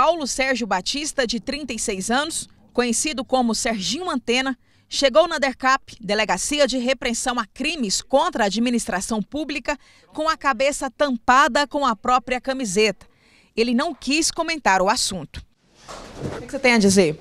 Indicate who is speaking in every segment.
Speaker 1: Paulo Sérgio Batista, de 36 anos, conhecido como Serginho Antena, chegou na DERCAP, Delegacia de Repressão a Crimes contra a Administração Pública, com a cabeça tampada com a própria camiseta. Ele não quis comentar o assunto. O que você tem a dizer?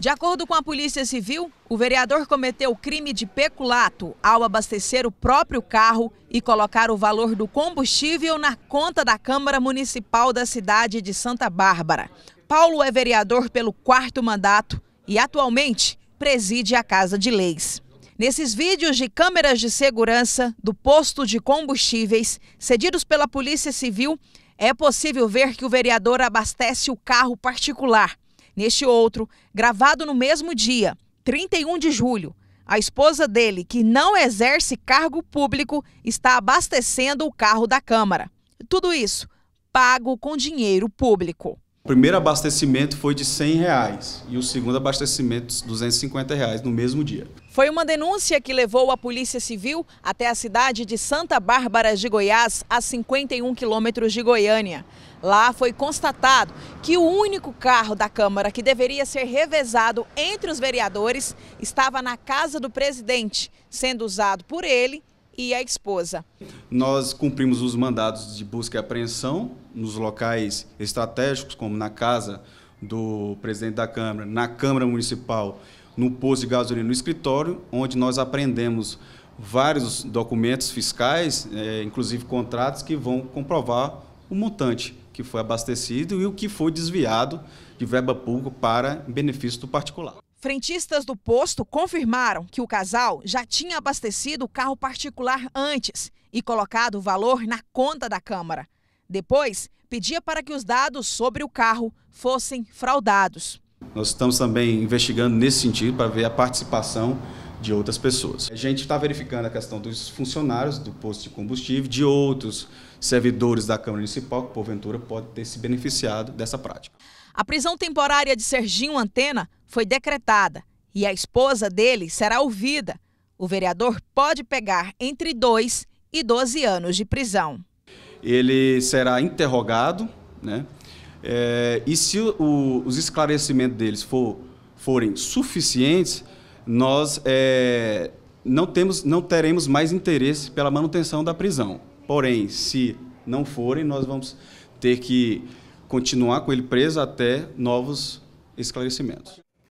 Speaker 1: De acordo com a Polícia Civil, o vereador cometeu crime de peculato ao abastecer o próprio carro e colocar o valor do combustível na conta da Câmara Municipal da cidade de Santa Bárbara. Paulo é vereador pelo quarto mandato e atualmente preside a Casa de Leis. Nesses vídeos de câmeras de segurança do posto de combustíveis cedidos pela Polícia Civil, é possível ver que o vereador abastece o carro particular Neste outro, gravado no mesmo dia, 31 de julho, a esposa dele, que não exerce cargo público, está abastecendo o carro da Câmara. Tudo isso pago com dinheiro público.
Speaker 2: O primeiro abastecimento foi de 100 reais e o segundo abastecimento 250 reais no mesmo dia.
Speaker 1: Foi uma denúncia que levou a Polícia Civil até a cidade de Santa Bárbara de Goiás, a 51 quilômetros de Goiânia. Lá foi constatado que o único carro da Câmara que deveria ser revezado entre os vereadores estava na casa do presidente, sendo usado por ele e a esposa.
Speaker 2: Nós cumprimos os mandados de busca e apreensão nos locais estratégicos, como na casa do presidente da Câmara, na Câmara Municipal no posto de gasolina no escritório, onde nós aprendemos vários documentos fiscais, é, inclusive contratos que vão comprovar o montante que foi abastecido e o que foi desviado de verba pública para benefício do particular.
Speaker 1: Frentistas do posto confirmaram que o casal já tinha abastecido o carro particular antes e colocado o valor na conta da Câmara. Depois, pedia para que os dados sobre o carro fossem fraudados.
Speaker 2: Nós estamos também investigando nesse sentido para ver a participação de outras pessoas. A gente está verificando a questão dos funcionários do posto de combustível, de outros servidores da Câmara Municipal que, porventura, pode ter se beneficiado dessa prática.
Speaker 1: A prisão temporária de Serginho Antena foi decretada e a esposa dele será ouvida. O vereador pode pegar entre 2 e 12 anos de prisão.
Speaker 2: Ele será interrogado, né? É, e se o, os esclarecimentos deles for, forem suficientes, nós é, não, temos, não teremos mais interesse pela manutenção da prisão. Porém, se não forem, nós vamos ter que continuar com ele preso até novos esclarecimentos.